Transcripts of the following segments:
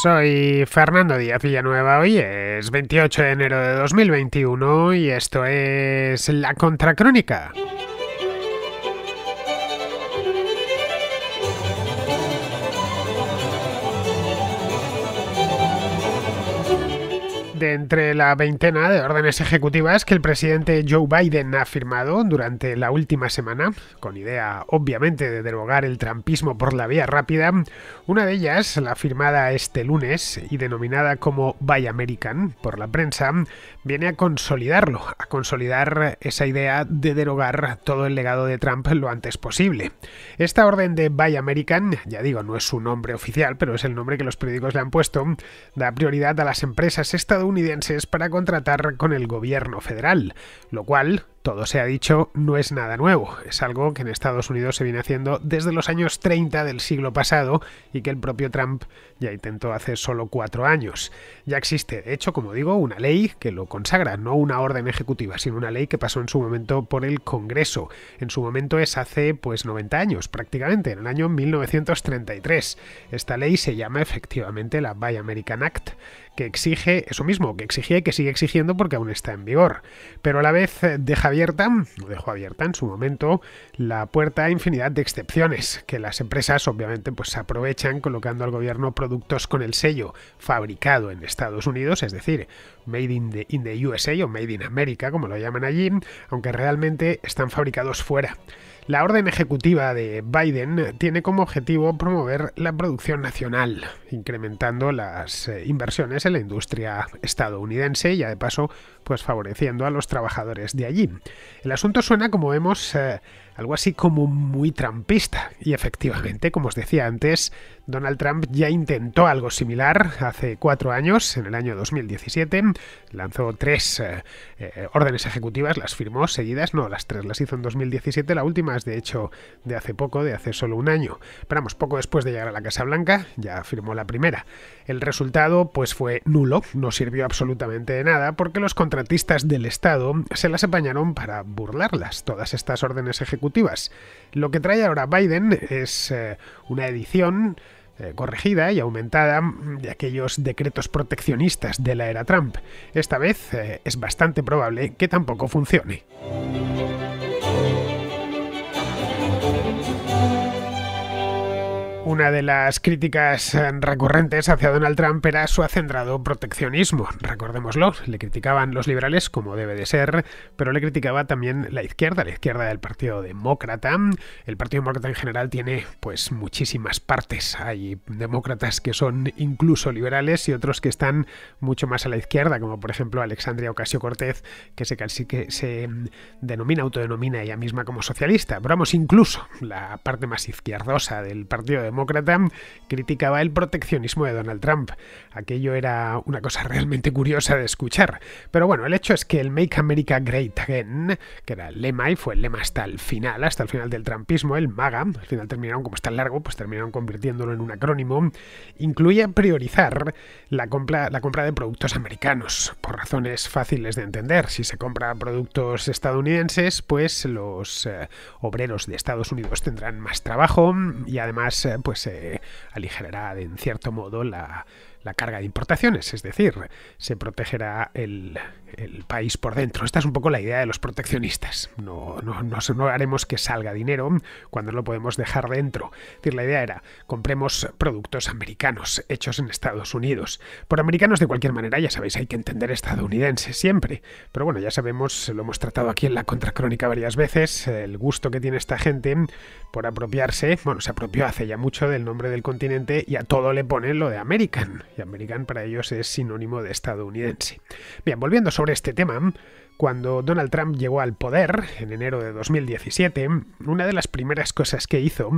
soy Fernando Díaz Villanueva. Hoy es 28 de enero de 2021 y esto es La Contracrónica. de entre la veintena de órdenes ejecutivas que el presidente Joe Biden ha firmado durante la última semana, con idea obviamente de derogar el trampismo por la vía rápida, una de ellas, la firmada este lunes y denominada como Buy American por la prensa, viene a consolidarlo, a consolidar esa idea de derogar todo el legado de Trump lo antes posible. Esta orden de Buy American, ya digo, no es su nombre oficial, pero es el nombre que los periódicos le han puesto, da prioridad a las empresas estadounidenses estadounidenses para contratar con el gobierno federal, lo cual todo se ha dicho, no es nada nuevo, es algo que en Estados Unidos se viene haciendo desde los años 30 del siglo pasado y que el propio Trump ya intentó hace solo cuatro años. Ya existe, de hecho, como digo, una ley que lo consagra, no una orden ejecutiva, sino una ley que pasó en su momento por el Congreso. En su momento es hace pues 90 años prácticamente, en el año 1933. Esta ley se llama efectivamente la Buy American Act, que exige eso mismo, que exige y que sigue exigiendo porque aún está en vigor, pero a la vez deja abierta, lo dejó abierta en su momento, la puerta a infinidad de excepciones, que las empresas obviamente pues aprovechan colocando al gobierno productos con el sello fabricado en Estados Unidos, es decir, Made in the USA o Made in America, como lo llaman allí, aunque realmente están fabricados fuera. La orden ejecutiva de Biden tiene como objetivo promover la producción nacional, incrementando las eh, inversiones en la industria estadounidense y, de paso, pues favoreciendo a los trabajadores de allí. El asunto suena, como vemos, eh, algo así como muy trampista. Y efectivamente, como os decía antes, Donald Trump ya intentó algo similar hace cuatro años, en el año 2017, lanzó tres eh, eh, órdenes ejecutivas, las firmó seguidas, no, las tres las hizo en 2017, la última es de hecho de hace poco, de hace solo un año, pero vamos, poco después de llegar a la Casa Blanca, ya firmó la primera. El resultado pues fue nulo, no sirvió absolutamente de nada porque los contratistas del Estado se las apañaron para burlarlas, todas estas órdenes ejecutivas. Lo que trae ahora Biden es eh, una edición eh, corregida y aumentada de aquellos decretos proteccionistas de la era Trump. Esta vez eh, es bastante probable que tampoco funcione. Una de las críticas eh, recurrentes hacia Donald Trump era su acendrado proteccionismo. Recordémoslo, le criticaban los liberales, como debe de ser, pero le criticaba también la izquierda, la izquierda del Partido Demócrata. El Partido Demócrata en general tiene pues muchísimas partes. Hay demócratas que son incluso liberales y otros que están mucho más a la izquierda, como por ejemplo Alexandria Ocasio Cortez, que se, que se denomina, autodenomina ella misma como socialista. Pero vamos, incluso la parte más izquierdosa del Partido demócrata, criticaba el proteccionismo de Donald Trump. Aquello era una cosa realmente curiosa de escuchar. Pero bueno, el hecho es que el Make America Great Again, que era el lema y fue el lema hasta el final, hasta el final del trumpismo, el MAGA, al final terminaron, como está largo, pues terminaron convirtiéndolo en un acrónimo, incluye priorizar la compra, la compra de productos americanos, por razones fáciles de entender. Si se compra productos estadounidenses, pues los eh, obreros de Estados Unidos tendrán más trabajo y además eh, pues se eh, aligerará en cierto modo la, carga de importaciones, es decir, se protegerá el, país por dentro. Esta es un poco la idea de los proteccionistas. No, no, no, no haremos que salga dinero cuando lo podemos dejar dentro. Es decir, la idea era compremos productos americanos hechos en Estados Unidos. Por americanos de cualquier manera, ya sabéis, hay que entender estadounidense siempre. Pero bueno, ya sabemos, lo hemos tratado aquí en la contracrónica varias veces, el gusto que tiene esta gente por apropiarse, bueno, se apropió hace ya mucho del nombre del continente y a todo le ponen lo de American, y American para ellos es sinónimo de estadounidense. Bien, volviendo sobre este tema, cuando Donald Trump llegó al poder, en enero de 2017, una de las primeras cosas que hizo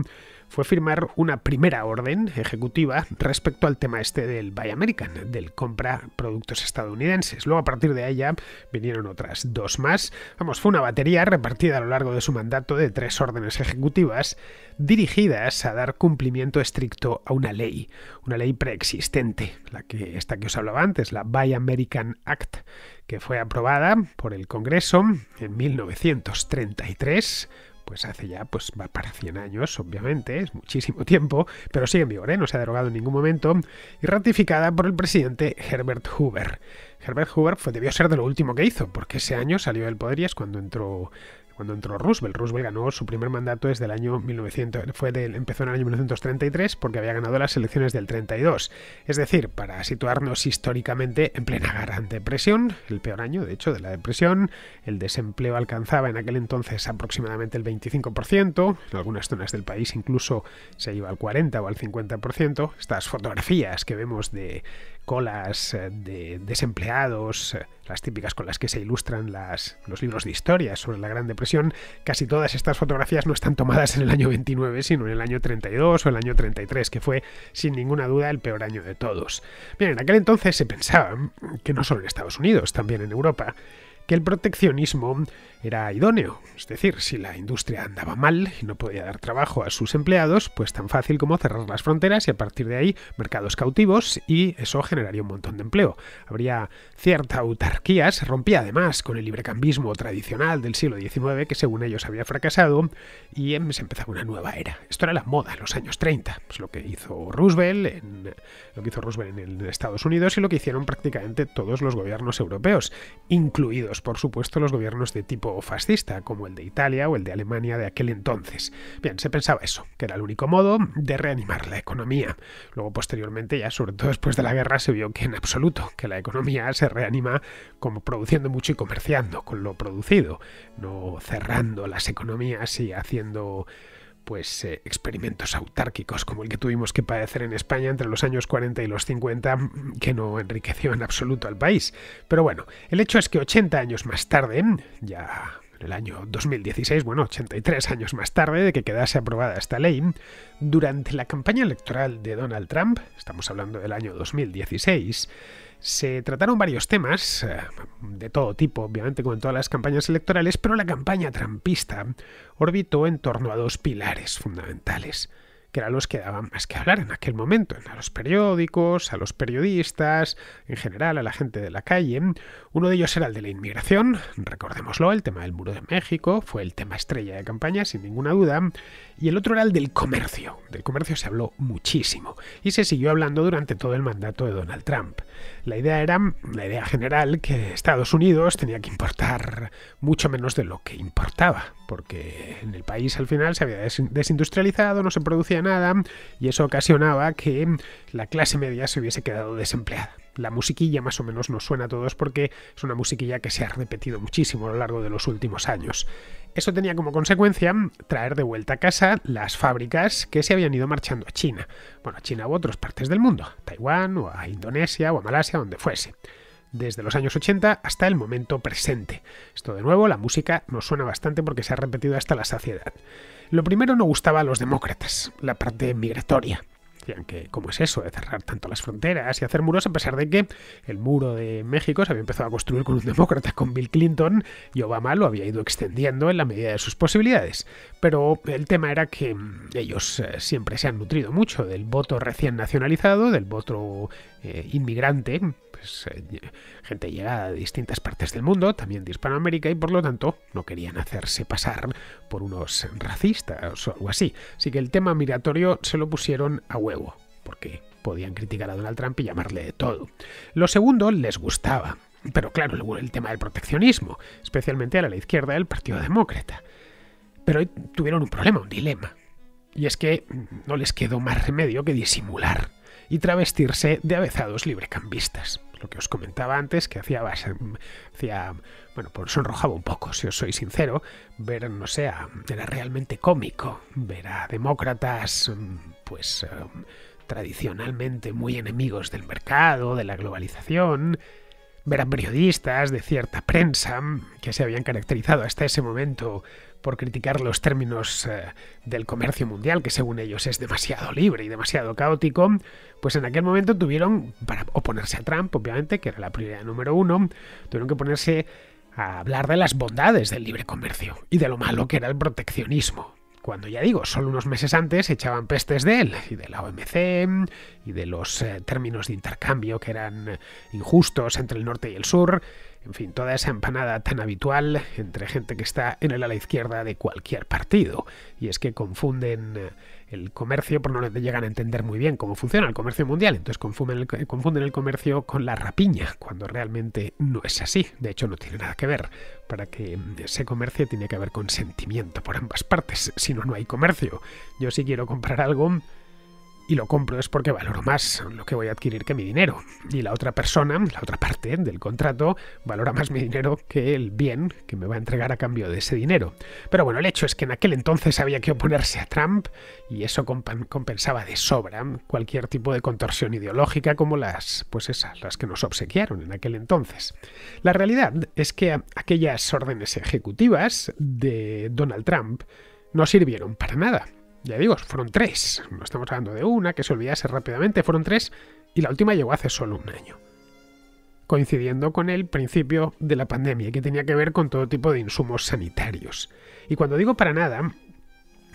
fue firmar una primera orden ejecutiva respecto al tema este del Buy American, del compra productos estadounidenses. Luego a partir de ella vinieron otras dos más. Vamos, fue una batería repartida a lo largo de su mandato de tres órdenes ejecutivas dirigidas a dar cumplimiento estricto a una ley, una ley preexistente, la que esta que os hablaba antes, la Buy American Act, que fue aprobada por el Congreso en 1933 pues hace ya, pues va para 100 años, obviamente, es muchísimo tiempo, pero sigue en vigor, ¿eh? no se ha derogado en ningún momento, y ratificada por el presidente Herbert Hoover. Herbert Hoover fue, debió ser de lo último que hizo, porque ese año salió del poder y es cuando entró cuando entró Roosevelt. Roosevelt ganó su primer mandato desde el año 1900, fue del, empezó en el año 1933 porque había ganado las elecciones del 32. Es decir, para situarnos históricamente en plena gran depresión, el peor año de hecho de la depresión, el desempleo alcanzaba en aquel entonces aproximadamente el 25%, en algunas zonas del país incluso se iba al 40 o al 50%. Estas fotografías que vemos de colas eh, de desempleados, eh, las típicas con las que se ilustran los libros de historia sobre la Gran Depresión, casi todas estas fotografías no están tomadas en el año 29, sino en el año 32 o el año 33, que fue sin ninguna duda el peor año de todos. Bien, en aquel entonces se pensaba, que no solo en Estados Unidos, también en Europa, que el proteccionismo era idóneo. Es decir, si la industria andaba mal y no podía dar trabajo a sus empleados, pues tan fácil como cerrar las fronteras y a partir de ahí mercados cautivos y eso generaría un montón de empleo. Habría cierta autarquía, se rompía además con el librecambismo tradicional del siglo XIX que según ellos había fracasado y em, se empezaba una nueva era. Esto era la moda en los años 30, es lo que hizo Roosevelt en, lo que hizo Roosevelt en Estados Unidos y lo que hicieron prácticamente todos los gobiernos europeos, incluidos por supuesto los gobiernos de tipo fascista, como el de Italia o el de Alemania de aquel entonces. Bien, se pensaba eso, que era el único modo de reanimar la economía. Luego, posteriormente, ya sobre todo después de la guerra, se vio que en absoluto, que la economía se reanima como produciendo mucho y comerciando con lo producido, no cerrando las economías y haciendo pues eh, experimentos autárquicos como el que tuvimos que padecer en España entre los años 40 y los 50, mm, que no enriqueció en absoluto al país. Pero bueno, el hecho es que 80 años más tarde, ya en el año 2016, bueno, 83 años más tarde de que quedase aprobada esta ley, durante la campaña electoral de Donald Trump, estamos hablando del año 2016, se trataron varios temas, eh, de todo tipo, obviamente, como en todas las campañas electorales, pero la campaña trampista orbitó en torno a dos pilares fundamentales que eran los que daban más que hablar en aquel momento, a los periódicos, a los periodistas, en general a la gente de la calle. Uno de ellos era el de la inmigración, recordémoslo, el tema del muro de México, fue el tema estrella de campaña, sin ninguna duda, y el otro era el del comercio. Del comercio se habló muchísimo y se siguió hablando durante todo el mandato de Donald Trump. La idea era, la idea general, que Estados Unidos tenía que importar mucho menos de lo que importaba, porque en el país al final se había desindustrializado, no se producía nada, y eso ocasionaba que la clase media se hubiese quedado desempleada. La musiquilla más o menos nos suena a todos porque es una musiquilla que se ha repetido muchísimo a lo largo de los últimos años. Eso tenía como consecuencia traer de vuelta a casa las fábricas que se habían ido marchando a China, bueno, a China u otras partes del mundo, a Taiwán o a Indonesia o a Malasia, donde fuese desde los años 80 hasta el momento presente. Esto de nuevo, la música nos suena bastante porque se ha repetido hasta la saciedad. Lo primero no gustaba a los demócratas, la parte migratoria. Decían que, ¿cómo es eso de cerrar tanto las fronteras y hacer muros? A pesar de que el muro de México se había empezado a construir con un demócrata, con Bill Clinton, y Obama lo había ido extendiendo en la medida de sus posibilidades. Pero el tema era que mm, ellos eh, siempre se han nutrido mucho del voto recién nacionalizado, del voto eh, inmigrante pues, eh, gente llegada de distintas partes del mundo, también de Hispanoamérica, y por lo tanto no querían hacerse pasar por unos racistas o algo así. Así que el tema migratorio se lo pusieron a huevo, porque podían criticar a Donald Trump y llamarle de todo. Lo segundo les gustaba, pero claro, el tema del proteccionismo, especialmente a la izquierda del Partido Demócrata. Pero tuvieron un problema, un dilema. Y es que no les quedó más remedio que disimular y travestirse de avezados librecambistas. Lo que os comentaba antes, que hacía, hacía bueno, pues sonrojaba un poco, si os soy sincero, ver, no sé, era realmente cómico, ver a demócratas, pues eh, tradicionalmente muy enemigos del mercado, de la globalización, ver a periodistas de cierta prensa que se habían caracterizado hasta ese momento por criticar los términos eh, del comercio mundial, que según ellos es demasiado libre y demasiado caótico, pues en aquel momento tuvieron, para oponerse a Trump, obviamente, que era la prioridad número uno, tuvieron que ponerse a hablar de las bondades del libre comercio y de lo malo que era el proteccionismo. Cuando ya digo, solo unos meses antes echaban pestes de él y de la OMC y de los eh, términos de intercambio que eran eh, injustos entre el norte y el sur, en fin, toda esa empanada tan habitual entre gente que está en el ala izquierda de cualquier partido. Y es que confunden eh, el comercio, por no llegan a entender muy bien cómo funciona el comercio mundial, entonces confunden el, confunden el comercio con la rapiña, cuando realmente no es así. De hecho, no tiene nada que ver. Para que ese mm, comercio tiene que haber consentimiento por ambas partes, si no, no hay comercio. Yo si quiero comprar algo y lo compro es porque valoro más lo que voy a adquirir que mi dinero. Y la otra persona, la otra parte del contrato, valora más mi dinero que el bien que me va a entregar a cambio de ese dinero. Pero bueno, el hecho es que en aquel entonces había que oponerse a Trump y eso compensaba de sobra cualquier tipo de contorsión ideológica como las, pues esas, las que nos obsequiaron en aquel entonces. La realidad es que aquellas órdenes ejecutivas de Donald Trump no sirvieron para nada. Ya digo, fueron tres. No estamos hablando de una que se olvidase rápidamente, fueron tres y la última llegó hace solo un año. Coincidiendo con el principio de la pandemia, que tenía que ver con todo tipo de insumos sanitarios. Y cuando digo para nada,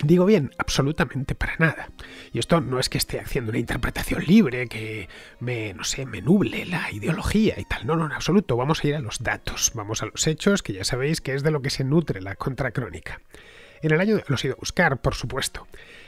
Digo bien, absolutamente para nada. Y esto no es que esté haciendo una interpretación libre, que me, no sé, me nuble la ideología y tal. No, no, en absoluto. Vamos a ir a los datos, vamos a los hechos, que ya sabéis que es de lo que se nutre la contracrónica. En el año los he ido a buscar, por supuesto.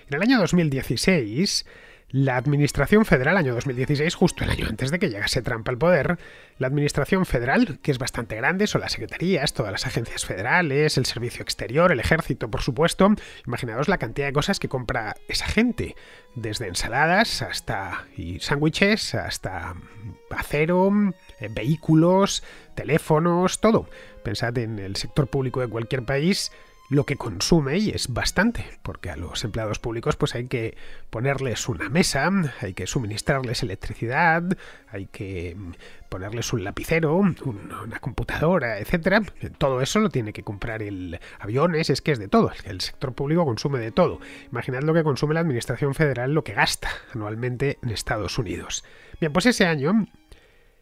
En el año 2016, la Administración Federal, año 2016, justo el año antes de que llegase Trump al poder, la Administración Federal, que es bastante grande, son las secretarías, todas las agencias federales, el Servicio Exterior, el Ejército, por supuesto. Imaginaos la cantidad de cosas que compra esa gente, desde ensaladas hasta sándwiches, hasta mm, acero, eh, vehículos, teléfonos, todo. Pensad en el sector público de cualquier país, lo que consume y es bastante, porque a los empleados públicos pues hay que ponerles una mesa, hay que suministrarles electricidad, hay que mm, ponerles un lapicero, una computadora, etcétera. Todo eso lo tiene que comprar el aviones, es que es de todo. El sector público consume de todo. Imaginad lo que consume la administración federal, lo que gasta anualmente en Estados Unidos. Bien, pues ese año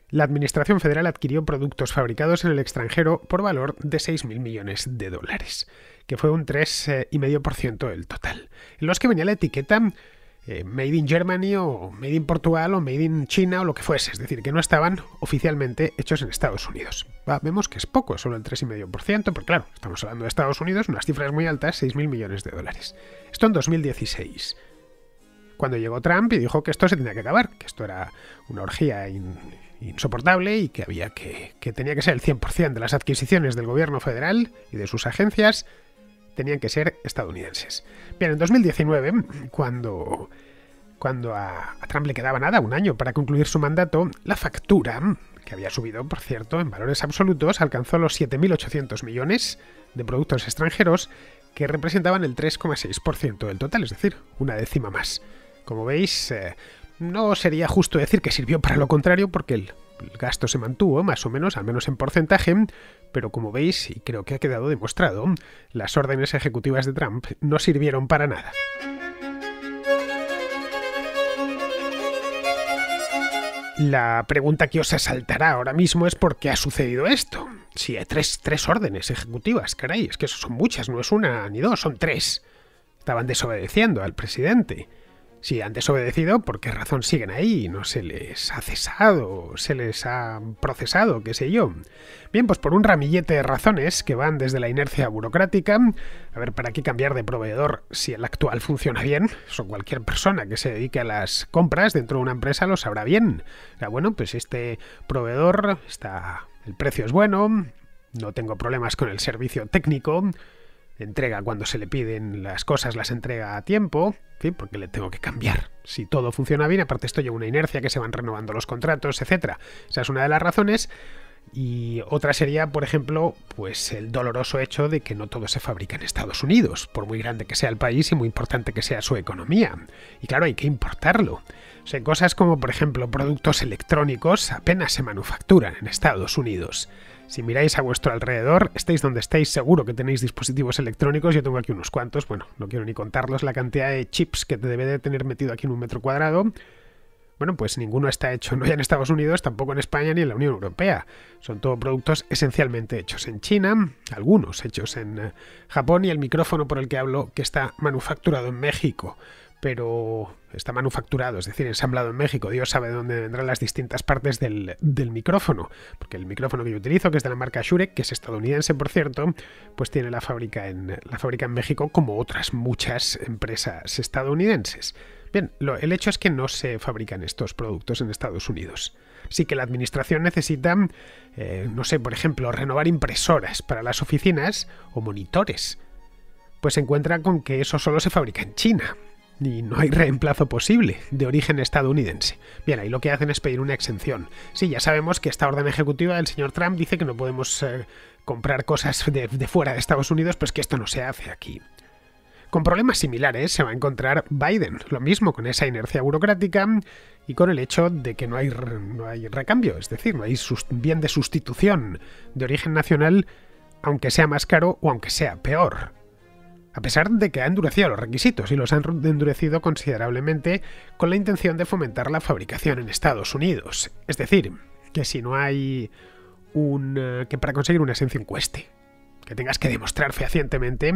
la Administración Federal adquirió productos fabricados en el extranjero por valor de 6.000 millones de dólares que fue un 3,5% eh, del total, los que venía la etiqueta eh, Made in Germany o Made in Portugal o Made in China o lo que fuese, es decir, que no estaban oficialmente hechos en Estados Unidos. vemos que es poco, solo el 3,5%, porque claro, estamos hablando de Estados Unidos, unas cifras muy altas, 6.000 millones de dólares. Esto en 2016 cuando llegó Trump y dijo que esto se tenía que acabar, que esto era una orgía insoportable y que, había que, que tenía que ser el 100% de las adquisiciones del gobierno federal y de sus agencias tenían que ser estadounidenses. Bien, en 2019, cuando, cuando a, Trump le quedaba nada, un año para concluir su mandato, la factura, que había subido, por cierto, en valores absolutos, alcanzó los 7.800 millones de productos extranjeros que representaban el 3,6% del total, es decir, una décima más. Como veis, eh, no sería justo decir que sirvió para lo contrario porque el el gasto se mantuvo, más o menos, al menos en porcentaje, pero como veis, y creo que ha quedado demostrado, las órdenes ejecutivas de Trump no sirvieron para nada. La pregunta que os asaltará ahora mismo es por qué ha sucedido esto. Si hay tres, órdenes ejecutivas, caray, es que son muchas, no es una ni dos, son tres. Estaban desobedeciendo al presidente. Si han desobedecido, ¿por qué razón siguen ahí? ¿No se les ha cesado? ¿Se les ha procesado? ¿Qué sé yo? Bien, pues por un ramillete de razones que van desde la inercia burocrática, a ver, ¿para qué cambiar de proveedor si el actual funciona bien? O cualquier persona que se dedique a las compras dentro de una empresa lo sabrá bien. la bueno, pues este proveedor está... El precio es bueno, no tengo problemas con el servicio técnico, entrega cuando se le piden las cosas, las entrega a tiempo, porque le tengo que cambiar. Si todo funciona bien, aparte esto lleva una inercia que se van renovando los contratos, etc. O Esa es una de las razones. Y otra sería, por ejemplo, pues el doloroso hecho de que no todo se fabrica en Estados Unidos, por muy grande que sea el país y muy importante que sea su economía. Y claro, hay que importarlo. O sea, cosas como, por ejemplo, productos electrónicos apenas se manufacturan en Estados Unidos. Si miráis a vuestro alrededor, estéis donde estéis, seguro que tenéis dispositivos electrónicos. Yo tengo aquí unos cuantos, bueno, no quiero ni contarlos la cantidad de chips que te debe de tener metido aquí en un metro cuadrado. Bueno, pues ninguno está hecho no ya en Estados Unidos, tampoco en España ni en la Unión Europea. Son todos productos esencialmente hechos en China, algunos hechos en eh, Japón y el micrófono por el que hablo que está manufacturado en México pero está manufacturado, es decir, ensamblado en México. Dios sabe dónde vendrán las distintas partes del, micrófono, porque el micrófono que yo utilizo, que es de la marca Shure, que es estadounidense, por cierto, pues tiene la fábrica en, la fábrica en México como otras muchas empresas estadounidenses. Bien, el hecho es que no se fabrican estos productos en Estados Unidos. Sí que la administración necesita, eh, no sé, por ejemplo, renovar impresoras para las oficinas o monitores. Pues se encuentra con que eso solo se fabrica en China y no hay reemplazo posible de origen estadounidense. Bien, ahí lo que hacen es pedir una exención. Sí, ya sabemos que esta orden ejecutiva del señor Trump dice que no podemos eh, comprar cosas de fuera de Estados Unidos, pues que esto no se hace aquí. Con problemas similares se va a encontrar Biden, lo mismo con esa inercia burocrática y con el hecho de que no hay, hay recambio, es decir, no hay bien de sustitución de origen nacional, aunque sea más caro o aunque sea peor. A pesar de que ha endurecido los requisitos y los han endurecido considerablemente con la intención de fomentar la fabricación en Estados Unidos. Es decir, que si no hay un... Eh, que para conseguir una esencia cueste, que tengas que demostrar fehacientemente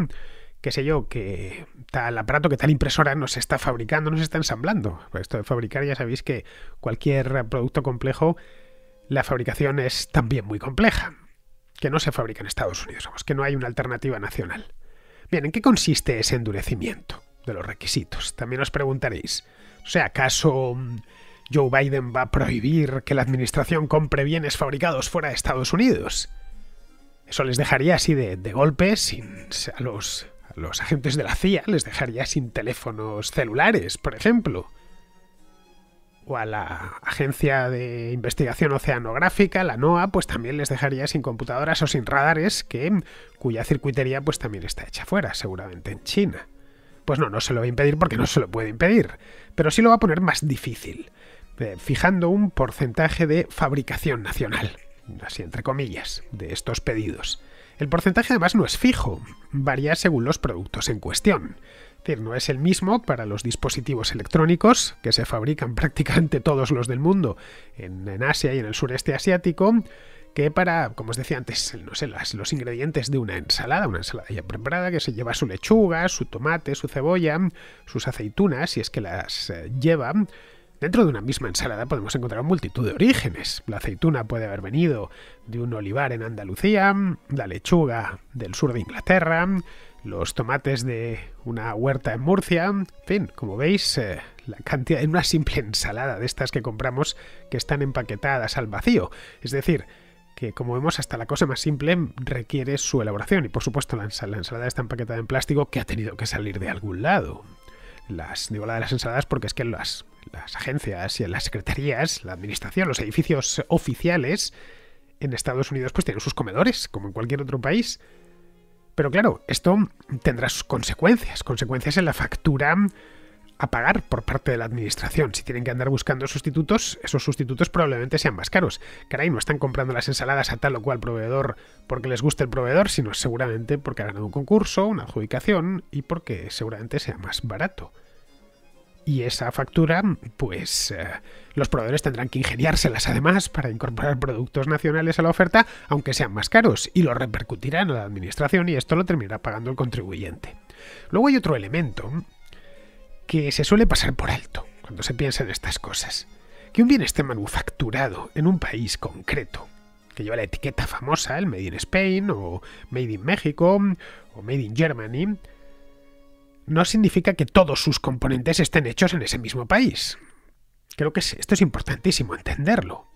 qué sé yo, que tal aparato, que tal impresora no se está fabricando, no se está ensamblando. Pues esto de fabricar, ya sabéis que cualquier producto complejo, la fabricación es también muy compleja, que no se fabrica en Estados Unidos, vamos, que no hay una alternativa nacional. Bien, ¿en qué consiste ese endurecimiento de los requisitos? También os preguntaréis, o sea, ¿acaso mm, Joe Biden va a prohibir que la administración compre bienes fabricados fuera de Estados Unidos? Eso les dejaría así de, de golpe sin, a los los agentes de la CIA les dejaría sin teléfonos celulares, por ejemplo. O a la Agencia de Investigación Oceanográfica, la NOAA, pues también les dejaría sin computadoras o sin radares, que, cuya circuitería pues también está hecha fuera, seguramente en China. Pues no, no se lo va a impedir porque no se lo puede impedir, pero sí lo va a poner más difícil, eh, fijando un porcentaje de fabricación nacional, así entre comillas, de estos pedidos. El porcentaje además no es fijo, varía según los productos en cuestión. Es decir, no es el mismo para los dispositivos electrónicos, que se fabrican prácticamente todos los del mundo, en, Asia y en el sureste asiático, que para, como os decía antes, no sé, los ingredientes de una ensalada, una ensalada ya preparada que se lleva su lechuga, su tomate, su cebolla, sus aceitunas, si es que las eh, lleva, Dentro de una misma ensalada podemos encontrar multitud de orígenes. La aceituna puede haber venido de un olivar en Andalucía, la lechuga del sur de Inglaterra, los tomates de una huerta en Murcia, en fin, como veis, eh, la cantidad en una simple ensalada de estas que compramos que están empaquetadas al vacío. Es decir, que como vemos hasta la cosa más simple requiere su elaboración y por supuesto la ensalada, está empaquetada en plástico que ha tenido que salir de algún lado. Las digo la de las ensaladas porque es que las las agencias y las secretarías, la administración, los edificios oficiales en Estados Unidos pues tienen sus comedores, como en cualquier otro país. Pero claro, esto tendrá sus consecuencias, consecuencias en la factura a pagar por parte de la administración. Si tienen que andar buscando sustitutos, esos sustitutos probablemente sean más caros. Caray, no están comprando las ensaladas a tal o cual proveedor porque les guste el proveedor, sino seguramente porque ha ganado un concurso, una adjudicación y porque seguramente sea más barato. Y esa factura, pues eh, los proveedores tendrán que ingeniárselas además para incorporar productos nacionales a la oferta, aunque sean más caros, y lo repercutirán a la administración y esto lo terminará pagando el contribuyente. Luego hay otro elemento que se suele pasar por alto cuando se piensa en estas cosas, que un bien esté manufacturado en un país concreto, que lleva la etiqueta famosa, el Made in Spain o Made in México o Made in Germany, no significa que todos sus componentes estén hechos en ese mismo país. Creo que esto es importantísimo entenderlo.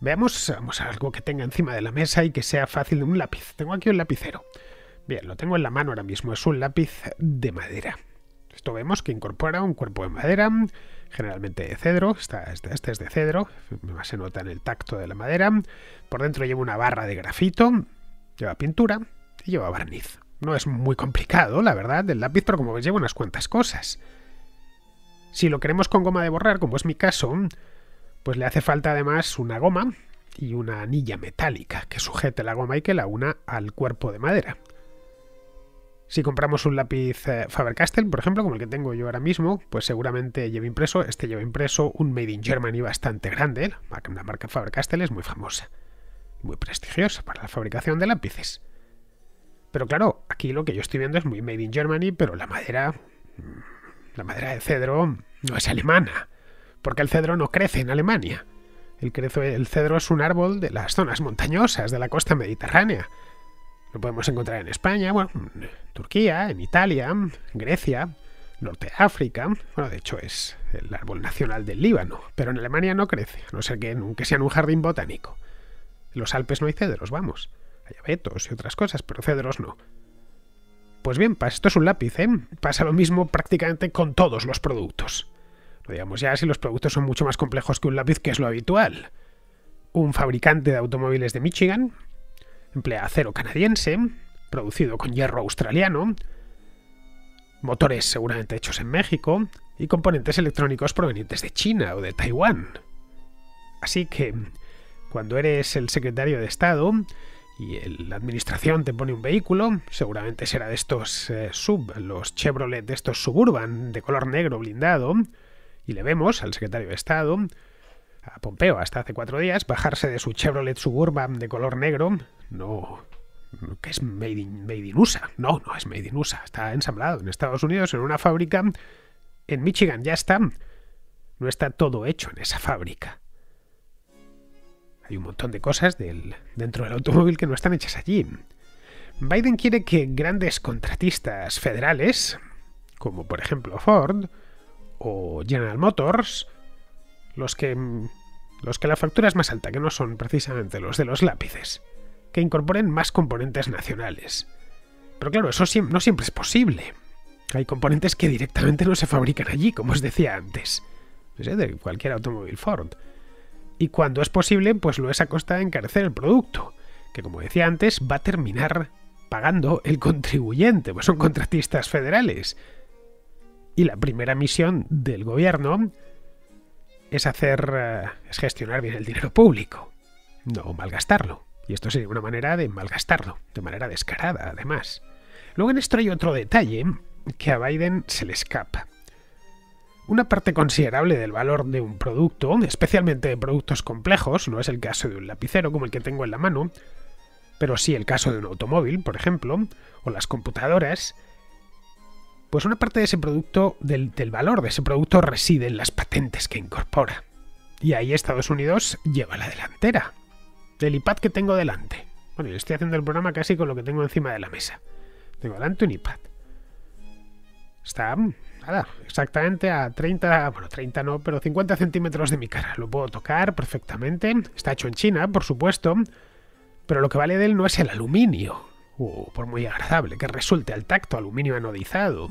Veamos algo que tenga encima de la mesa y que sea fácil de un lápiz. Tengo aquí un lapicero. Bien, lo tengo en la mano ahora mismo. Es un lápiz de madera. Esto vemos que incorpora un cuerpo de madera, generalmente de cedro. Este, este es de cedro, se nota en el tacto de la madera. Por dentro lleva una barra de grafito, lleva pintura y lleva barniz. No es muy complicado, la verdad, del lápiz, pero como veis lleva unas cuantas cosas. Si lo queremos con goma de borrar, como es mi caso, pues le hace falta además una goma y una anilla metálica que sujete la goma y que la una al cuerpo de madera. Si compramos un lápiz eh, Faber-Castell, por ejemplo, como el que tengo yo ahora mismo, pues seguramente lleva impreso, este lleva impreso un Made in Germany bastante grande, la marca Faber-Castell es muy famosa muy prestigiosa para la fabricación de lápices. Pero claro, aquí lo que yo estoy viendo es muy made in Germany, pero la madera, la madera de cedro no es alemana, porque el cedro no crece en Alemania. El, cedro es un árbol de las zonas montañosas de la costa mediterránea. Lo podemos encontrar en España, en Turquía, en Italia, en Grecia, Norte África. Bueno, de hecho es el árbol nacional del Líbano, pero en Alemania no crece, a no ser que, nunca sea en un jardín botánico. En los Alpes no hay cedros, vamos. Hay abetos y otras cosas, pero cedros no. Pues bien, esto es un lápiz, ¿eh? Pasa lo mismo prácticamente con todos los productos. digamos ya si los productos son mucho más complejos que un lápiz, que es lo habitual. Un fabricante de automóviles de Michigan emplea acero canadiense, producido con hierro australiano, motores seguramente hechos en México y componentes electrónicos provenientes de China o de Taiwán. Así que, cuando eres el secretario de Estado, y la administración te pone un vehículo, seguramente será de estos eh, sub, los Chevrolet de estos suburban de color negro blindado, y le vemos al secretario de Estado, a Pompeo hasta hace cuatro días, bajarse de su Chevrolet suburban de color negro, no, que es made made in USA, no, no es made in USA, está ensamblado en Estados Unidos en una fábrica, en Michigan ya está, no está todo hecho en esa fábrica. Hay un montón de cosas dentro del automóvil que no están hechas allí. Biden quiere que grandes contratistas federales, como por ejemplo Ford o General Motors, los que, los que la factura es más alta, que no son precisamente los de los lápices, que incorporen más componentes nacionales. Pero claro, eso no siempre es posible. Hay componentes que directamente no se fabrican allí, como os decía antes. de cualquier automóvil Ford y cuando es posible, pues lo es a costa de encarecer el producto, que como decía antes, va a terminar pagando el contribuyente, pues son contratistas federales. Y la primera misión del gobierno es hacer eh, es gestionar bien el dinero público, no malgastarlo. Y esto sería una manera de malgastarlo, de manera descarada, además. Luego en esto hay otro detalle que a Biden se le escapa. Una parte considerable del valor de un producto, especialmente de productos complejos, no es el caso de un lapicero como el que tengo en la mano, pero sí el caso de un automóvil, por ejemplo, o las computadoras, pues una parte de ese producto, del, del, valor de ese producto reside en las patentes que incorpora. Y ahí Estados Unidos lleva la delantera. Del iPad que tengo delante. Bueno, yo estoy haciendo el programa casi con lo que tengo encima de la mesa. Tengo delante un iPad. Está exactamente a 30, bueno, 30 no, pero 50 centímetros de mi cara. Lo puedo tocar perfectamente. Está hecho en China, por supuesto. Pero lo que vale de él no es el aluminio. O por muy agradable que resulte al tacto, aluminio anodizado.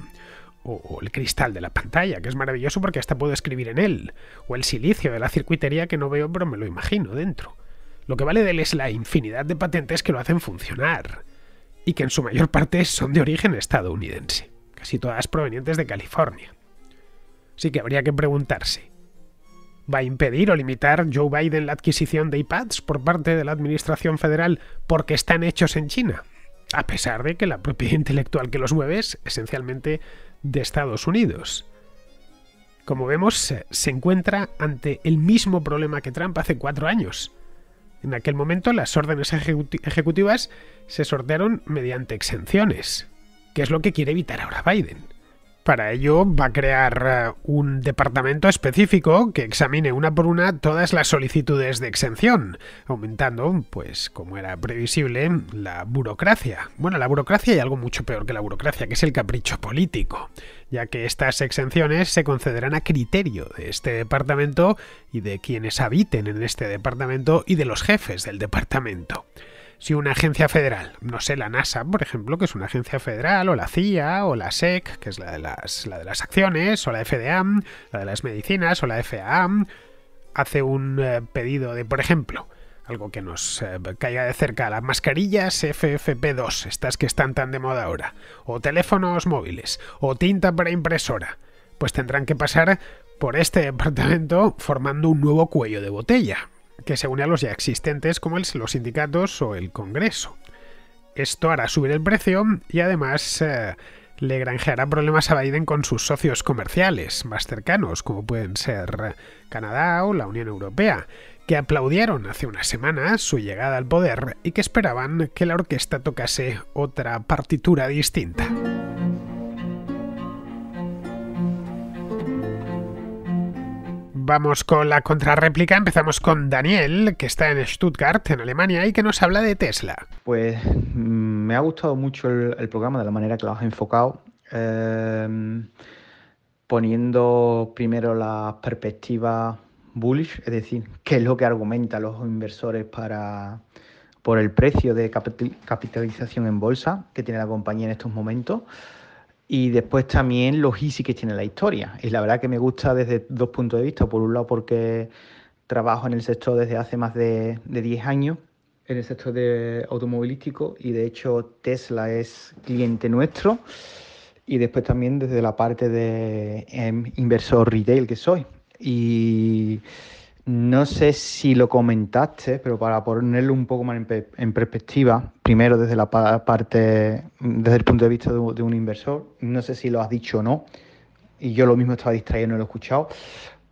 O el cristal de la pantalla, que es maravilloso porque hasta puedo escribir en él. O el silicio de la circuitería que no veo, pero me lo imagino dentro. Lo que vale de él es la infinidad de patentes que lo hacen funcionar. Y que en su mayor parte son de origen estadounidense y todas provenientes de California. Así que habría que preguntarse, ¿va a impedir o limitar Joe Biden la adquisición de iPads por parte de la Administración Federal porque están hechos en China? A pesar de que la propiedad intelectual que los mueve es esencialmente de Estados Unidos. Como vemos, se encuentra ante el mismo problema que Trump hace cuatro años. En aquel momento las órdenes ejecutivas se sortearon mediante exenciones que es lo que quiere evitar ahora Biden. Para ello va a crear eh, un departamento específico que examine una por una todas las solicitudes de exención, aumentando, pues como era previsible, la burocracia. Bueno, la burocracia y algo mucho peor que la burocracia, que es el capricho político, ya que estas exenciones se concederán a criterio de este departamento y de quienes habiten en este departamento y de los jefes del departamento si una agencia federal, no sé, la NASA, por ejemplo, que es una agencia federal, o la CIA, o la SEC, que es la de las, acciones, o la FDA, la de las medicinas, o la FAA, hace un eh, pedido de, por ejemplo, algo que nos eh, caiga de cerca, las mascarillas FFP2, estas que están tan de moda ahora, o teléfonos móviles, o tinta para impresora, pues tendrán que pasar por este departamento formando un nuevo cuello de botella, que se une a los ya existentes como los sindicatos o el Congreso. Esto hará subir el precio y además eh, le granjeará problemas a Biden con sus socios comerciales más cercanos, como pueden ser Canadá o la Unión Europea, que aplaudieron hace unas semanas su llegada al poder y que esperaban que la orquesta tocase otra partitura distinta. vamos con la contrarréplica. Empezamos con Daniel, que está en Stuttgart, en Alemania, y que nos habla de Tesla. Pues mm, me ha gustado mucho el, programa, de la manera que lo has enfocado. Em, poniendo primero la perspectiva bullish, es decir, qué es lo que argumentan los inversores para, por el precio de capitalización en bolsa que tiene la compañía en estos momentos y después también los easy que tiene la historia. Y la verdad que me gusta desde dos puntos de vista. Por un lado, porque trabajo en el sector desde hace más de, de 10 años, en el sector de automovilístico, y de hecho Tesla es cliente nuestro. Y después también desde la parte de em, inversor retail que soy. Y no sé si lo comentaste, pero para ponerlo un poco más en, perspectiva, primero desde la parte, desde el punto de vista de, un inversor, no sé si lo has dicho o no, y yo lo mismo estaba distraído, no lo he escuchado,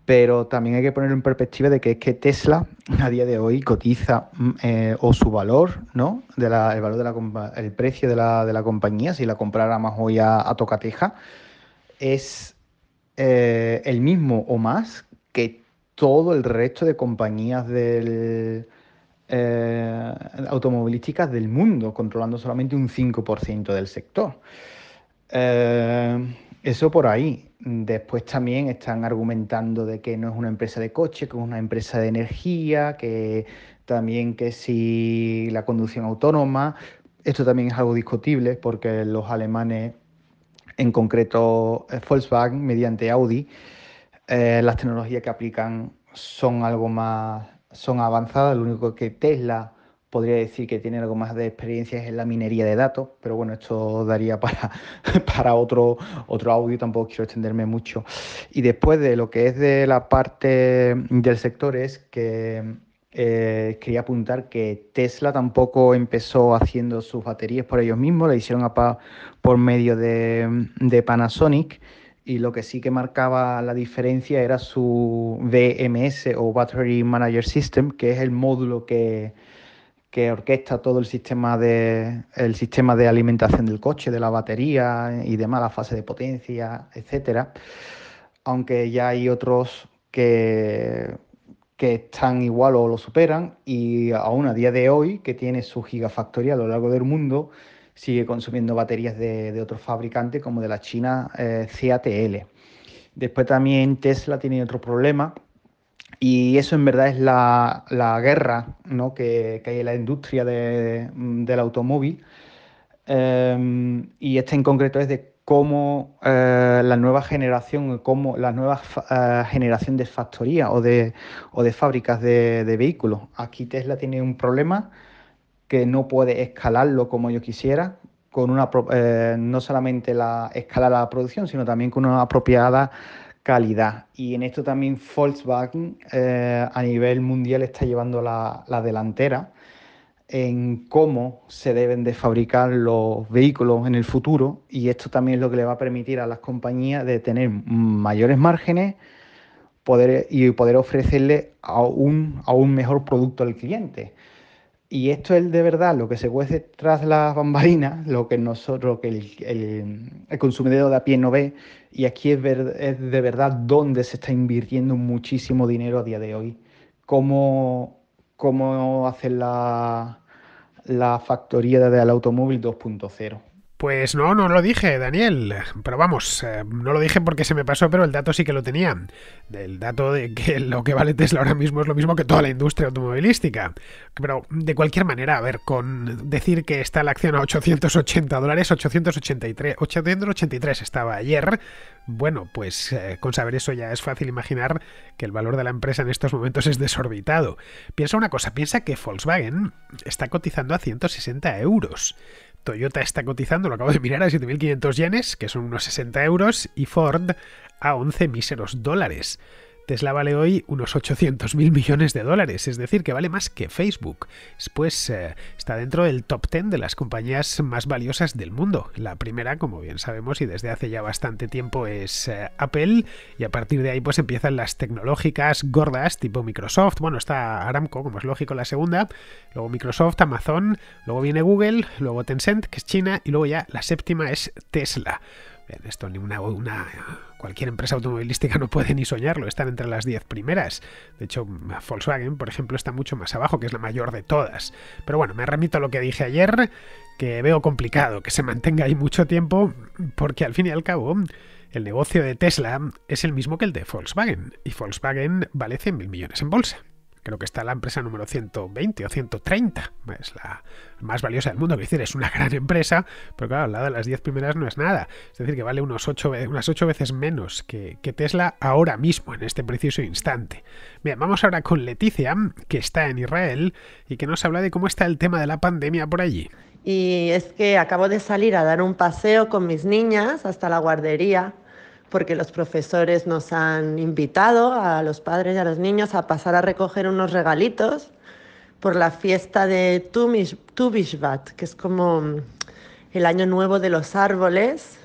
pero también hay que ponerlo en perspectiva de que es que Tesla a día de hoy cotiza mm, eh, o su valor, ¿no? el valor de la el precio de la, compañía, si la más hoy a, Tocateja, es eh, el mismo o más que todo el resto de compañías del, eh, automovilísticas del mundo, controlando solamente un 5% del sector. Eh, eso por ahí. Después también están argumentando de que no es una empresa de coche, que es una empresa de energía, que también que si la conducción autónoma. Esto también es algo discutible porque los alemanes, en concreto eh, Volkswagen, mediante Audi, eh, las tecnologías que aplican son algo más, son avanzadas, lo único que Tesla podría decir que tiene algo más de experiencia es en la minería de datos, pero bueno, esto daría para, para otro, otro audio, tampoco quiero extenderme mucho. Y después de lo que es de la parte del sector es que eh, quería apuntar que Tesla tampoco empezó haciendo sus baterías por ellos mismos, la hicieron por medio de Panasonic y lo que sí que marcaba la diferencia era su BMS o Battery Manager System, que es el módulo que, que orquesta todo el sistema de el sistema de alimentación del coche, de la batería y demás, la fase de potencia, etc. Aunque ya hay otros que, que están igual o lo superan y aún a día de hoy que tiene su gigafactoría a lo largo del mundo sigue consumiendo baterías de, de otros fabricantes como de la China eh, CATL. Después también Tesla tiene otro problema y eso en verdad es la, guerra ¿no? que, hay en la industria del automóvil em, y este en concreto es de cómo eh, la nueva generación, cómo la nueva eh, generación de factorías... o de, fábricas de, de, vehículos. Aquí Tesla tiene un problema que no puede escalarlo como yo quisiera, con una, eh, no solamente la escala de la producción, sino también con una apropiada calidad. Y en esto también Volkswagen eh, a nivel mundial está llevando la, delantera en cómo se deben de fabricar los vehículos en el futuro y esto también es lo que le va a permitir a las compañías de tener mayores márgenes y poder ofrecerle a un mejor producto al cliente. Y esto es de verdad lo que se cuece tras las bambalinas, lo que nosotros, que el, consumidor de a pie no ve. Y aquí es, es de verdad donde se está invirtiendo muchísimo dinero a día de hoy. Cómo, cómo hacer la, la factoría del automóvil 2.0. Pues no, no lo dije, Daniel. Pero vamos, eh, no lo dije porque se me pasó, pero el dato sí que lo tenía. El dato de que lo que vale Tesla ahora mismo es lo mismo que toda la industria automovilística. Pero de cualquier manera, a ver, con decir que está la acción a 880 dólares, 883, 883 estaba ayer. Bueno, pues eh, con saber eso ya es fácil imaginar que el valor de la empresa en estos momentos es desorbitado. Piensa una cosa, piensa que Volkswagen está cotizando a 160 euros. Toyota está cotizando, lo acabo de mirar, a 7.500 yenes, que son unos 60 euros, y Ford a 11 míseros dólares. Tesla vale hoy unos 800 mil millones de dólares, es decir, que vale más que Facebook. Pues eh, está dentro del top 10 de las compañías más valiosas del mundo. La primera, como bien sabemos, y desde hace ya bastante tiempo es eh, Apple, y a partir de ahí pues empiezan las tecnológicas gordas tipo Microsoft, bueno, está Aramco, como es lógico, la segunda, luego Microsoft, Amazon, luego viene Google, luego Tencent, que es China, y luego ya la séptima es Tesla. Eh, esto ni una, una, cualquier empresa automovilística no puede ni soñarlo, están entre las 10 primeras. De hecho, Volkswagen, por ejemplo, está mucho más abajo, que es la mayor de todas. Pero bueno, me remito a lo que dije ayer, que veo complicado que se mantenga ahí mucho tiempo, porque al fin y al cabo, el negocio de Tesla es el mismo que el de Volkswagen, y Volkswagen vale mil millones en bolsa. Creo que está la empresa número 120 o 130. Es la más valiosa del mundo. Es decir, es una gran empresa, pero claro, al lado de las 10 primeras no es nada. Es decir, que vale unos unas 8 veces menos que, que Tesla ahora mismo, en este preciso instante. Bien, vamos ahora con Leticia, que está en Israel y que nos habla de cómo está el tema de la pandemia por allí. Y es que acabo de salir a dar un paseo con mis niñas hasta la guardería porque los profesores nos han invitado a los padres y a los niños a pasar a recoger unos regalitos por la fiesta de Tubishvat, que es como mm, el año nuevo de los árboles,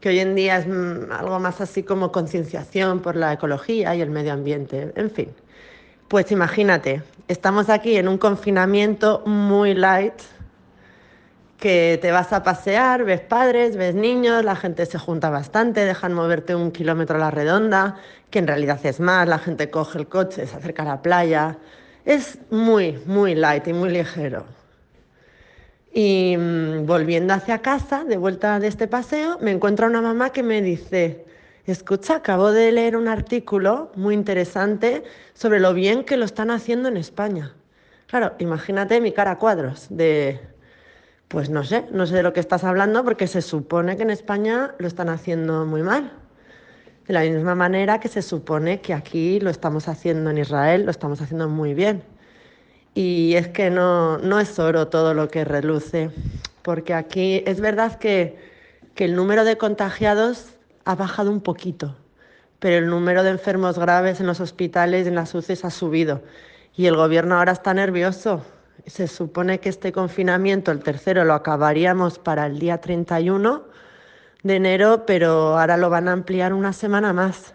que hoy en día es mm, algo más así como concienciación por la ecología y el medio ambiente, en fin. Pues imagínate, estamos aquí en un confinamiento muy light, que te vas a pasear, ves padres, ves niños, la gente se junta bastante, dejan moverte un kilómetro a la redonda, que en realidad es más, la gente coge el coche, se acerca a la playa. Es muy, muy light y muy ligero. Y mm, volviendo hacia casa, de vuelta de este paseo, me encuentro una mamá que me dice, escucha, acabo de leer un artículo muy interesante sobre lo bien que lo están haciendo en España. Claro, imagínate mi cara a cuadros de pues no sé, no sé de lo que estás hablando porque se supone que en España lo están haciendo muy mal. De la misma manera que se supone que aquí lo estamos haciendo en Israel, lo estamos haciendo muy bien. Y es que no, es oro todo lo que reluce, porque aquí es verdad que, que el número de contagiados ha bajado un poquito, pero el número de enfermos graves en los hospitales y en las UCIs ha subido. Y el gobierno ahora está nervioso se supone que este confinamiento, el tercero, lo acabaríamos para el día 31 de enero, pero ahora lo van a ampliar una semana más.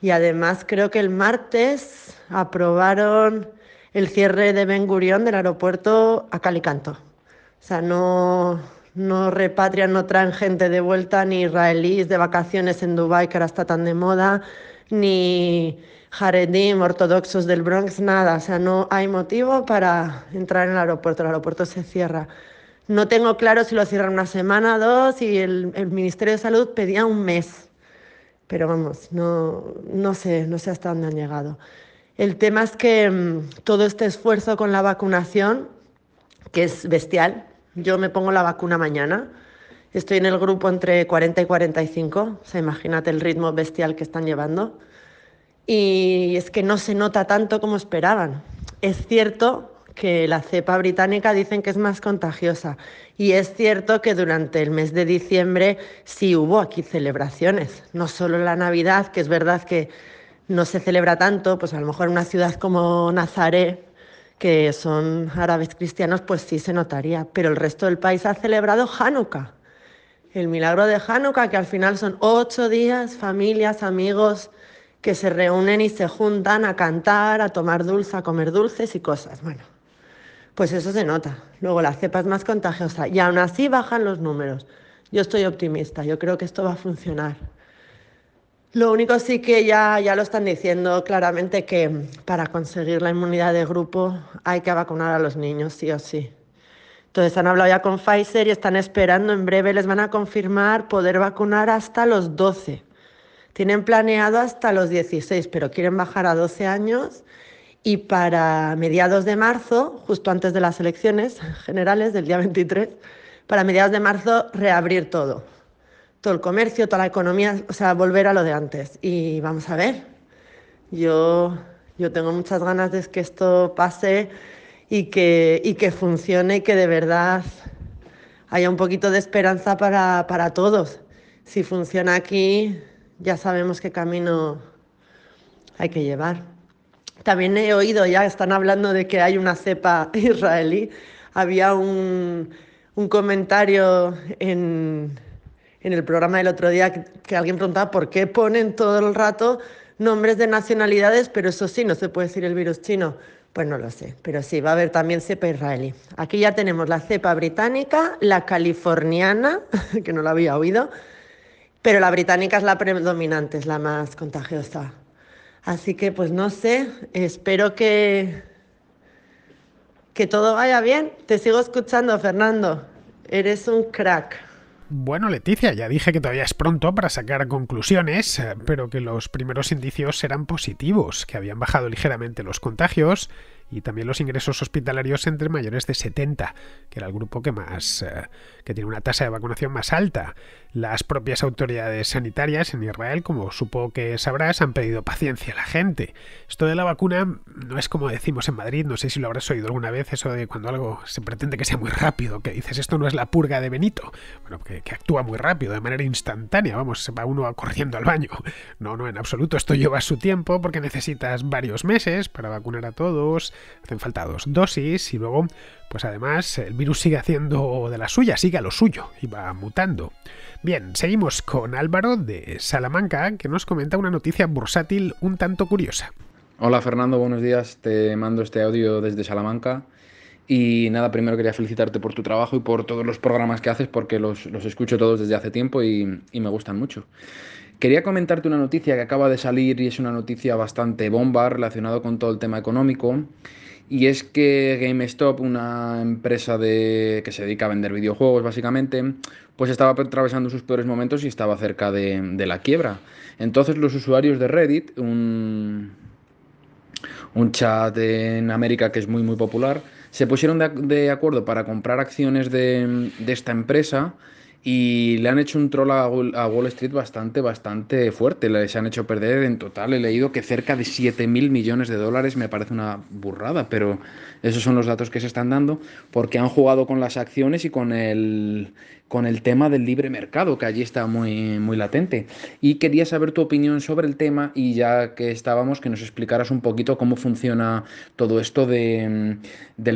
Y además creo que el martes aprobaron el cierre de Ben Gurión del aeropuerto a Calicanto. O sea, no, no repatrian, no traen gente de vuelta, ni israelíes de vacaciones en Dubái, que ahora está tan de moda, ni Jaredim, ortodoxos del Bronx, nada. O sea, no hay motivo para entrar en el aeropuerto. El aeropuerto se cierra. No tengo claro si lo cierran una semana, dos, y el, Ministerio de Salud pedía un mes. Pero vamos, no, no sé, no sé hasta dónde han llegado. El tema es que mm, todo este esfuerzo con la vacunación, que es bestial, yo me pongo la vacuna mañana, estoy en el grupo entre 40 y 45, o sea, imagínate el ritmo bestial que están llevando y es que no se nota tanto como esperaban. Es cierto que la cepa británica dicen que es más contagiosa y es cierto que durante el mes de diciembre sí hubo aquí celebraciones, no solo la Navidad, que es verdad que no se celebra tanto, pues a lo mejor en una ciudad como Nazaré, que son árabes cristianos, pues sí se notaría, pero el resto del país ha celebrado Hanukkah, el milagro de Hanukkah, que al final son ocho días, familias, amigos, que se reúnen y se juntan a cantar, a tomar dulce, a comer dulces y cosas. Bueno, pues eso se nota. Luego la cepa es más contagiosa y aún así bajan los números. Yo estoy optimista, yo creo que esto va a funcionar. Lo único sí que ya, lo están diciendo claramente que para conseguir la inmunidad de grupo hay que vacunar a los niños, sí o sí. Entonces han hablado ya con Pfizer y están esperando, en breve les van a confirmar poder vacunar hasta los 12. Tienen planeado hasta los 16, pero quieren bajar a 12 años y para mediados de marzo, justo antes de las elecciones generales del día 23, para mediados de marzo reabrir todo. Todo el comercio, toda la economía, o sea, volver a lo de antes. Y vamos a ver. Yo, yo tengo muchas ganas de que esto pase y que, que funcione y que de verdad haya un poquito de esperanza para todos. Si funciona aquí, ya sabemos qué camino hay que llevar. También he oído, ya están hablando de que hay una cepa israelí. Había un, comentario en, el programa del otro día que, que alguien preguntaba por qué ponen todo el rato nombres de nacionalidades, pero eso sí, no se puede decir el virus chino. Pues no lo sé, pero sí, va a haber también cepa israelí. Aquí ya tenemos la cepa británica, la californiana, que no la había oído, pero la británica es la predominante, es la más contagiosa. Así que pues no sé, espero que, que todo vaya bien. Te sigo escuchando, Fernando. Eres un crack. Bueno, Leticia, ya dije que todavía es pronto para sacar conclusiones, eh, pero que los primeros indicios eran positivos, que habían bajado ligeramente los contagios, y también los ingresos hospitalarios entre mayores de 70, que era el grupo que más eh, que tiene una tasa de vacunación más alta. Las propias autoridades sanitarias en Israel, como supo que sabrás, han pedido paciencia a la gente. Esto de la vacuna no es como decimos en Madrid, no sé si lo habrás oído alguna vez, eso de cuando algo se pretende que sea muy rápido, que dices esto no es la purga de Benito, bueno, que, que actúa muy rápido, de manera instantánea, vamos, se va uno corriendo al baño. No, no, en absoluto, esto lleva su tiempo porque necesitas varios meses para vacunar a todos, hacen falta dos dosis y luego, pues además, el virus sigue haciendo de la suya, sigue a lo suyo y va mutando. Bien, seguimos con Álvaro de Salamanca, que nos comenta una noticia bursátil un tanto curiosa. Hola Fernando, buenos días. Te mando este audio desde Salamanca. Y nada, primero quería felicitarte por tu trabajo y por todos los programas que haces, porque los, escucho todos desde hace tiempo y, y me gustan mucho. Quería comentarte una noticia que acaba de salir y es una noticia bastante bomba relacionada con todo el tema económico. Y es que GameStop, una empresa que se dedica a vender videojuegos básicamente, pues estaba atravesando sus peores momentos y estaba cerca de, la quiebra. Entonces los usuarios de Reddit, un, chat en América que es muy muy popular, se pusieron de, acuerdo para comprar acciones de esta empresa y le han hecho un troll a, Wall Street bastante, bastante fuerte. se han hecho perder en total, he leído que cerca de 7 mil millones de dólares, me parece una burrada, pero esos son los datos que se están dando porque han jugado con las acciones y con el, con el tema del libre mercado, que allí está muy, muy latente. Y quería saber tu opinión sobre el tema y ya que estábamos, que nos explicaras un poquito cómo funciona todo esto del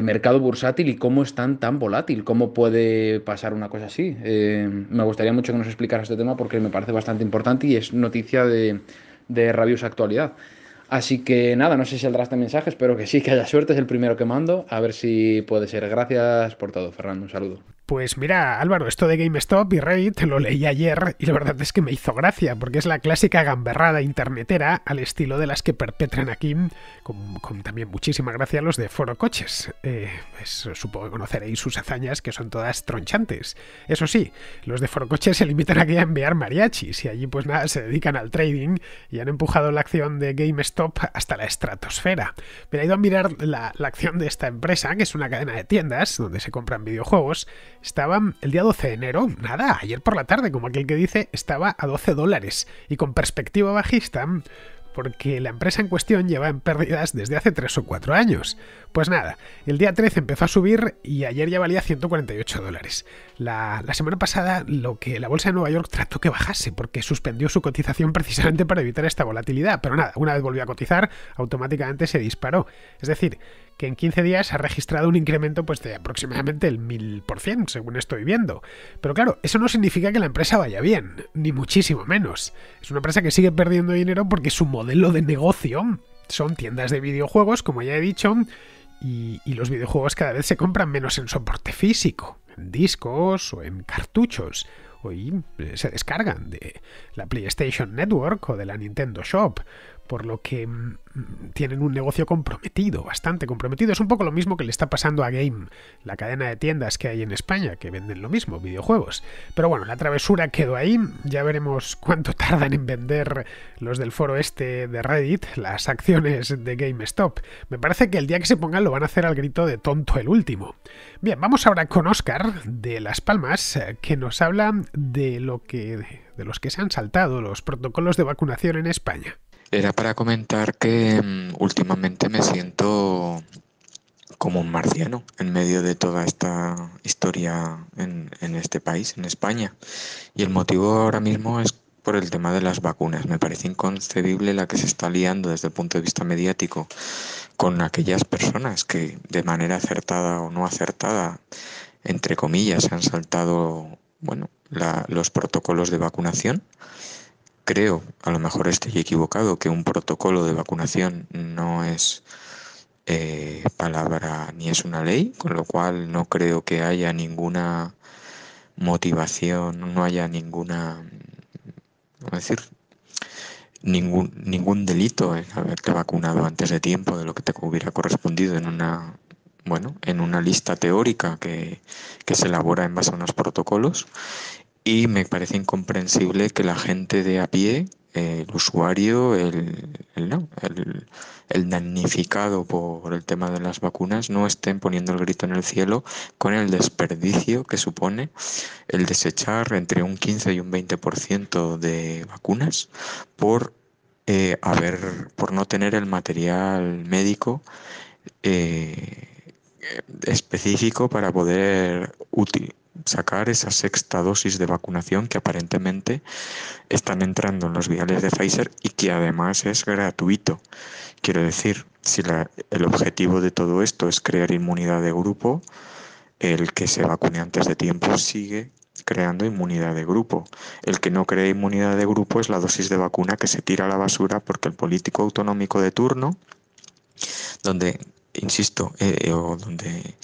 mercado bursátil y cómo es tan, tan volátil, cómo puede pasar una cosa así. Eh, me gustaría mucho que nos explicara este tema porque me parece bastante importante y es noticia de, de rabiosa actualidad. Así que nada, no sé si saldrá este mensaje, espero que sí, que haya suerte, es el primero que mando, a ver si puede ser. Gracias por todo, Fernando, un saludo. Pues mira, Álvaro, esto de GameStop y Reddit lo leí ayer y la verdad es que me hizo gracia, porque es la clásica gamberrada internetera al estilo de las que perpetran aquí, con, también muchísima gracia, los de Foro Coches. Eh, pues supongo que conoceréis sus hazañas, que son todas tronchantes. Eso sí, los de Foro Coches se limitan aquí a enviar mariachis y allí pues nada, se dedican al trading y han empujado la acción de GameStop hasta la estratosfera. Pero he ido a mirar la acción de esta empresa, que es una cadena de tiendas donde se compran videojuegos, estaba el día 12 de enero, nada, ayer por la tarde, como aquel que dice, estaba a 12 dólares y con perspectiva bajista porque la empresa en cuestión lleva en pérdidas desde hace 3 o 4 años. Pues nada, el día 13 empezó a subir y ayer ya valía 148 dólares. La, la, semana pasada lo que la bolsa de Nueva York trató que bajase porque suspendió su cotización precisamente para evitar esta volatilidad, pero nada, una vez volvió a cotizar automáticamente se disparó. Es decir, que en 15 días ha registrado un incremento pues, de aproximadamente el 1000%, según estoy viendo. Pero claro, eso no significa que la empresa vaya bien, ni muchísimo menos. Es una empresa que sigue perdiendo dinero porque su modelo de negocio son tiendas de videojuegos, como ya he dicho, y, y los videojuegos cada vez se compran menos en soporte físico, en discos o en cartuchos. Hoy eh, se descargan de la PlayStation Network o de la Nintendo Shop por lo que mm, tienen un negocio comprometido, bastante comprometido. Es un poco lo mismo que le está pasando a Game, la cadena de tiendas que hay en España, que venden lo mismo, videojuegos. Pero bueno, la travesura quedó ahí, ya veremos cuánto tardan en vender los del foro este de Reddit las acciones de GameStop. Me parece que el día que se pongan lo van a hacer al grito de tonto el último. Bien, vamos ahora con Oscar de Las Palmas, eh, que nos habla de lo que de los que se han saltado los protocolos de vacunación en España. Era para comentar que mm, últimamente me siento como un marciano en medio de toda esta historia en, en, este país, en España. Y el motivo ahora mismo es por el tema de las vacunas. Me parece inconcebible la que se está liando desde el punto de vista mediático con aquellas personas que de manera acertada o no acertada, entre comillas, han saltado bueno, los protocolos de vacunación creo, a lo mejor estoy equivocado, que un protocolo de vacunación no es eh, palabra ni es una ley, con lo cual no creo que haya ninguna motivación, no haya ninguna, decir? Ningún, ningún delito en haberte vacunado antes de tiempo de lo que te hubiera correspondido en una bueno, en una lista teórica que, que se elabora en base a unos protocolos y me parece incomprensible que la gente de a pie, eh, el usuario, el, el, el, damnificado por el tema de las vacunas, no estén poniendo el grito en el cielo con el desperdicio que supone el desechar entre un 15 y un 20% de vacunas por, eh, por no tener el material médico. Eh, específico para poder útil, sacar esa sexta dosis de vacunación que aparentemente están entrando en los viales de Pfizer y que además es gratuito. Quiero decir, si el objetivo de todo esto es crear inmunidad de grupo, el que se vacune antes de tiempo sigue creando inmunidad de grupo. El que no crea inmunidad de grupo es la dosis de vacuna que se tira a la basura porque el político autonómico de turno, donde, insisto, eh, eh, o donde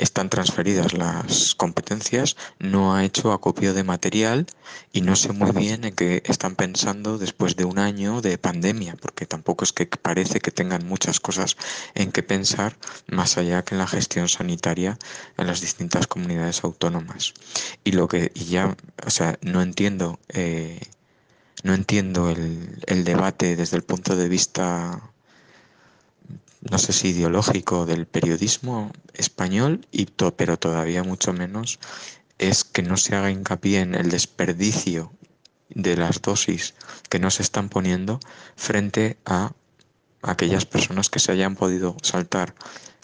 están transferidas las competencias, no ha hecho acopio de material y no sé muy bien en qué están pensando después de un año de pandemia, porque tampoco es que parece que tengan muchas cosas en qué pensar más allá que en la gestión sanitaria en las distintas comunidades autónomas. Y lo que y ya, o sea, no entiendo, eh, no entiendo el debate desde el punto de vista no sé si ideológico del periodismo español, y pero todavía mucho menos, es que no se haga hincapié en el desperdicio de las dosis que no se están poniendo frente a aquellas personas que se hayan podido saltar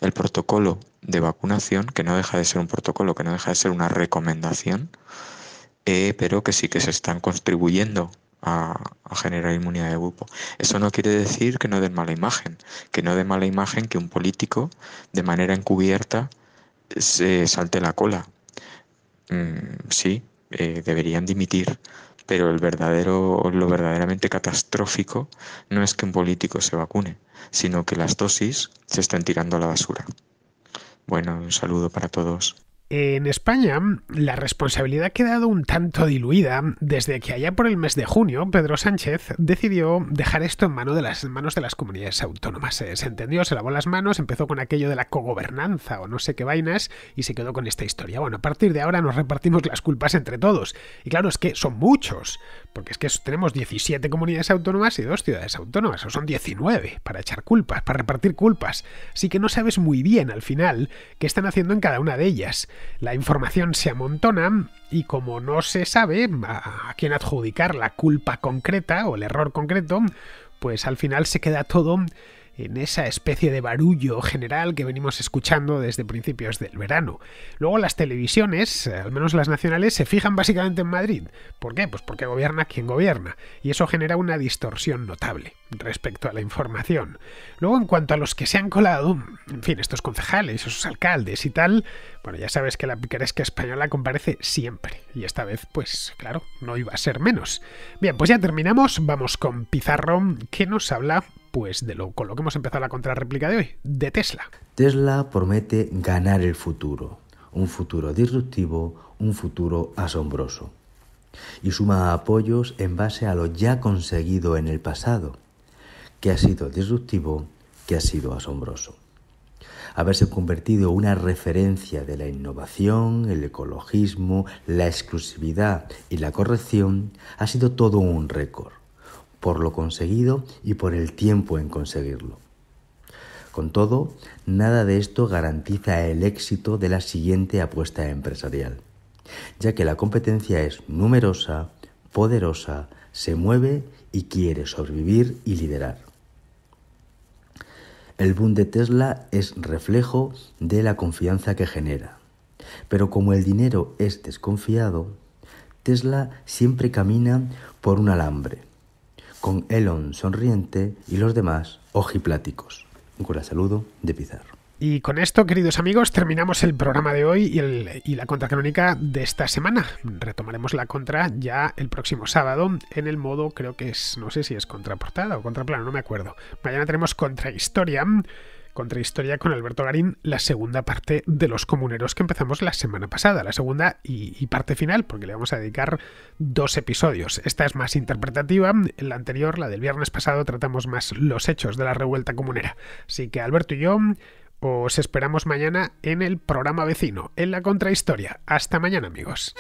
el protocolo de vacunación, que no deja de ser un protocolo, que no deja de ser una recomendación, eh, pero que sí que se están contribuyendo a, generar inmunidad de grupo. Eso no quiere decir que no den mala imagen, que no dé mala imagen que un político de manera encubierta se salte la cola. Mm, sí, eh, deberían dimitir, pero el verdadero, lo verdaderamente catastrófico no es que un político se vacune, sino que las dosis se estén tirando a la basura. Bueno, un saludo para todos. En España, la responsabilidad ha quedado un tanto diluida desde que allá por el mes de junio Pedro Sánchez decidió dejar esto en mano de las manos de las comunidades autónomas. Se, entendió, se lavó las manos, empezó con aquello de la cogobernanza o no sé qué vainas y se quedó con esta historia. Bueno, a partir de ahora nos repartimos las culpas entre todos. Y claro, es que son muchos, porque es que tenemos 17 comunidades autónomas y dos ciudades autónomas, o son 19 para echar culpas, para repartir culpas. Así que no sabes muy bien al final qué están haciendo en cada una de ellas. La información se amontona y como no se sabe a quién adjudicar la culpa concreta o el error concreto, pues al final se queda todo en esa especie de barullo general que venimos escuchando desde principios del verano. Luego las televisiones, al menos las nacionales, se fijan básicamente en Madrid. ¿Por qué? Pues porque gobierna quien gobierna, y eso genera una distorsión notable respecto a la información. Luego, en cuanto a los que se han colado, en fin, estos concejales, esos alcaldes y tal, bueno, ya sabes que la picaresca española comparece siempre, y esta vez, pues claro, no iba a ser menos. Bien, pues ya terminamos, vamos con Pizarro, que nos habla pues de lo, con lo que hemos empezado la contrarréplica de hoy, de Tesla. Tesla promete ganar el futuro, un futuro disruptivo, un futuro asombroso. Y suma apoyos en base a lo ya conseguido en el pasado, que ha sido disruptivo, que ha sido asombroso haberse convertido una referencia de la innovación, el ecologismo, la exclusividad y la corrección, ha sido todo un récord por lo conseguido y por el tiempo en conseguirlo. Con todo, nada de esto garantiza el éxito de la siguiente apuesta empresarial, ya que la competencia es numerosa, poderosa, se mueve y quiere sobrevivir y liderar. El boom de Tesla es reflejo de la confianza que genera, pero como el dinero es desconfiado, Tesla siempre camina por un alambre, con Elon sonriente y los demás ojipláticos. Un cura saludo de Pizarro. Y con esto, queridos amigos, terminamos el programa de hoy y, el, y, la contra de esta semana. Retomaremos la contra ya el próximo sábado en el modo, creo que es, no sé si es contraportada o contraplano, no me acuerdo. Mañana tenemos contra historia. Contrahistoria con Alberto Garín, la segunda parte de Los Comuneros que empezamos la semana pasada, la segunda y, parte final, porque le vamos a dedicar dos episodios. Esta es más interpretativa, la anterior, la del viernes pasado, tratamos más los hechos de la revuelta comunera. Así que Alberto y yo os esperamos mañana en el programa vecino, en la Contrahistoria. Hasta mañana, amigos.